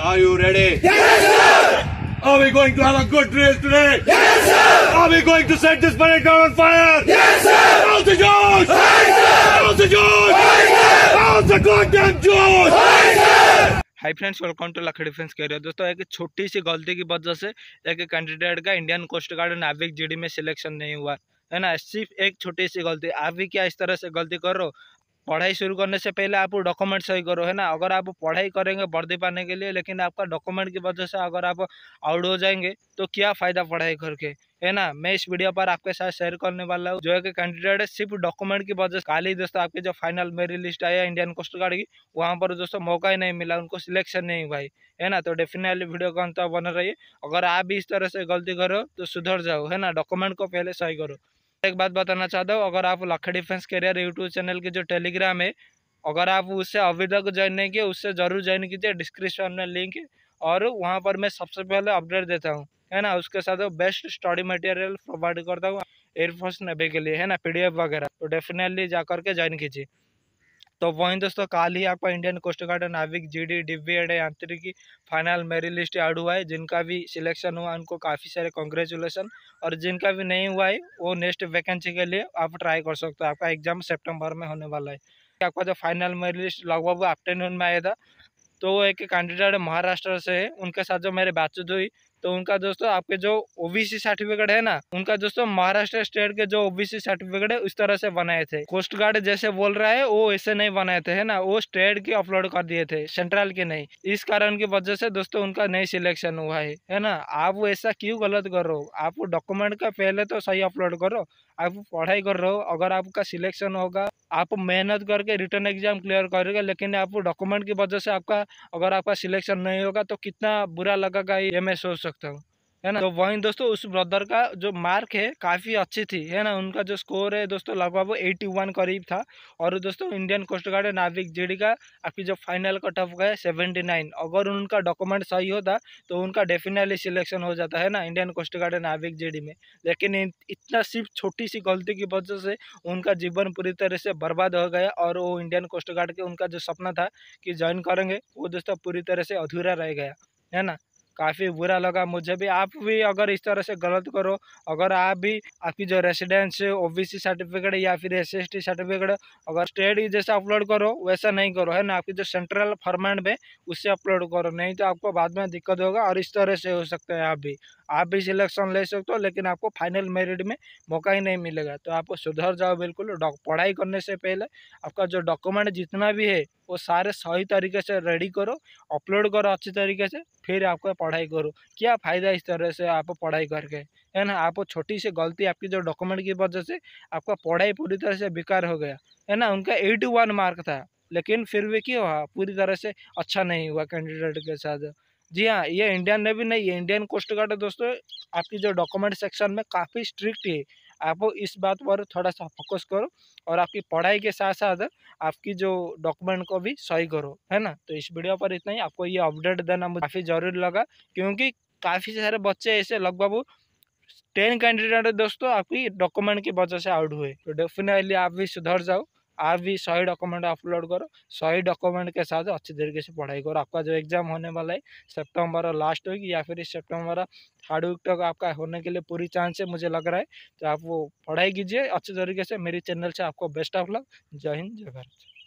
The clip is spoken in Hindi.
Are you ready? Yes, sir! Are we going to have a good race today? Yes, sir! Are we going to set this planet down on fire? Yes, sir! Out the Jews! Right, sir! Out the Jews! Right, sir! Out the goddamn Jews! Right, sir! Hi friends welcome to लखड़ी डिफेंस हो दोस्तों एक छोटी सी गलती की वजह से एक कैंडिडेट का इंडियन कोस्ट गार्ड नाविक जीडी में सिलेक्शन नहीं हुआ है ना सिर्फ एक छोटी सी गलती आप भी क्या इस तरह से गलती कर रहे हो पढ़ाई शुरू करने से पहले आप डॉक्यूमेंट सही करो है ना अगर आप पढ़ाई करेंगे वर्दी पाने के लिए लेकिन आपका डॉक्यूमेंट की वजह से अगर आप आउट हो जाएंगे तो क्या फ़ायदा पढ़ाई करके है ना मैं इस वीडियो पर आपके साथ शेयर करने वाला हूँ जो है कि कैंडिडेट है सिर्फ डॉक्यूमेंट की वजह से कल ही दोस्तों आपके जो फाइनल मेरी लिस्ट आया इंडियन कोस्ट गार्ड की वहाँ पर दोस्तों मौका ही नहीं मिला उनको सिलेक्शन नहीं भाई है ना तो डेफिनेटली वीडियो का अंत बना रही अगर आप भी इस तरह से गलती करो तो सुधर जाओ है ना डॉक्यूमेंट को पहले सही करो एक बात बताना चाहता हूँ अगर आप लक्ष्य डिफेंस कैरियर यूट्यूब चैनल के जो टेलीग्राम है अगर आप उससे अभी तक ज्वाइन नहीं किए उससे ज़रूर ज्वाइन कीजिए डिस्क्रिप्शन में लिंक और वहाँ पर मैं सबसे पहले अपडेट देता हूँ है ना उसके साथ बेस्ट स्टडी मटेरियल प्रोवाइड करता हूँ एयरफोर्स नबे के लिए है ना पी वगैरह तो डेफिनेटली जा करके ज्वाइन कीजिए तो वही दोस्तों काल ही आपका इंडियन कोस्ट गार्ड नाविक जी डी डिब्बी एड यांत्रिकी फाइनल मेरी लिस्ट ऐड हुआ है जिनका भी सिलेक्शन हुआ उनको काफ़ी सारे कॉन्ग्रेचुलेसन और जिनका भी नहीं हुआ है वो नेक्स्ट वैकेंसी के लिए आप ट्राई कर सकते हो आपका एग्जाम सेप्टेम्बर में होने वाला है आपका जो फाइनल मेरी लिस्ट लगभग आफ्टरनून में आया था तो एक कैंडिडेट महाराष्ट्र से है उनके साथ जो मेरी बातचीत हुई तो उनका दोस्तों आपके जो ओबीसी सर्टिफिकेट है ना उनका दोस्तों महाराष्ट्र स्टेट के जो ओबीसी सर्टिफिकेट है उस तरह से बनाए थे कोस्ट गार्ड जैसे बोल रहा है वो ऐसे नहीं बनाए थे है ना वो स्टेट के अपलोड कर दिए थे सेंट्रल के नहीं इस कारण की वजह से दोस्तों उनका नहीं सिलेक्शन हुआ है है ना आप ऐसा क्यों गलत कर रहे हो आप डॉक्यूमेंट का पहले तो सही अपलोड करो आप पढ़ाई कर रहे हो अगर आपका सिलेक्शन होगा आप मेहनत करके रिटर्न एग्जाम क्लियर करेगा लेकिन आप डॉक्यूमेंट की वजह से आपका अगर आपका सिलेक्शन नहीं होगा तो कितना बुरा लगेगा ये मैं सोच सकता हूँ है ना तो वही दोस्तों उस ब्रदर का जो मार्क है काफ़ी अच्छी थी है ना उनका जो स्कोर है दोस्तों लगभग वो एट्टी वन करीब था और दोस्तों इंडियन कोस्ट गार्ड नाविक जेडी का आपकी जो फाइनल कट ऑफ है सेवेंटी नाइन अगर उनका डॉक्यूमेंट सही होता तो उनका डेफिनेटली सिलेक्शन हो जाता है ना इंडियन कोस्ट गार्ड नाविक जेडी में लेकिन इतना सिर्फ छोटी सी गलती की वजह से उनका जीवन पूरी तरह से बर्बाद हो गया और वो इंडियन कोस्ट गार्ड के उनका जो सपना था कि ज्वाइन करेंगे वो दोस्तों पूरी तरह से अधूरा रह गया है ना काफ़ी बुरा लगा मुझे भी आप भी अगर इस तरह से गलत करो अगर आप भी आपकी जो residence O B C certificate या फिर एस एस टी सर्टिफिकेट अगर स्टेट जैसा अपलोड करो वैसा नहीं करो है ना आपकी जो सेंट्रल फॉर्मेट में उससे अपलोड करो नहीं तो आपको बाद में दिक्कत होगा और इस तरह से हो सकता है आप भी आप भी सिलेक्शन ले सकते हो लेकिन आपको फाइनल मेरिट में मौका ही नहीं मिलेगा तो आपको सुधर जाओ बिल्कुल पढ़ाई करने से पहले आपका जो डॉक्यूमेंट जितना भी है वो सारे सही तरीके से रेडी करो अपलोड करो अच्छी तरीके से फिर आपको पढ़ाई करो क्या फ़ायदा इस तरह से आप पढ़ाई करके है ना आप छोटी सी गलती आपकी जो डॉक्यूमेंट की वजह से आपका पढ़ाई पूरी तरह से बेकार हो गया है ना उनका एटी वन मार्क था लेकिन फिर भी क्या हुआ हाँ, पूरी तरह से अच्छा नहीं हुआ कैंडिडेट के साथ जी हाँ ये इंडियन नेवी नहीं है इंडियन कोस्ट गार्ड दोस्तों आपकी जो डॉक्यूमेंट सेक्शन में काफ़ी स्ट्रिक्ट है आप इस बात पर थोड़ा सा फोकस करो और आपकी पढ़ाई के साथ साथ आपकी जो डॉक्यूमेंट को भी सही करो है ना तो इस वीडियो पर इतना ही आपको ये अपडेट देना मुझे काफ़ी ज़रूरी लगा क्योंकि काफ़ी सारे बच्चे ऐसे लगभग टेन कैंडिडेट दोस्तों आपकी डॉक्यूमेंट की वजह से आउट हुए तो डेफिनेटली आप भी सुधर जाओ आप भी सही डॉक्यूमेंट अपलोड करो सही डॉक्यूमेंट के साथ अच्छी तरीके से पढ़ाई करो आपका जो एग्ज़ाम होने वाला है सितंबर लास्ट वीक या फिर इस सितंबर थर्ड वीक तक आपका होने के लिए पूरी चांस है मुझे लग रहा है तो आप वो पढ़ाई कीजिए अच्छे तरीके से मेरे चैनल से आपको बेस्ट ऑफ लक जय हिंद जय भारत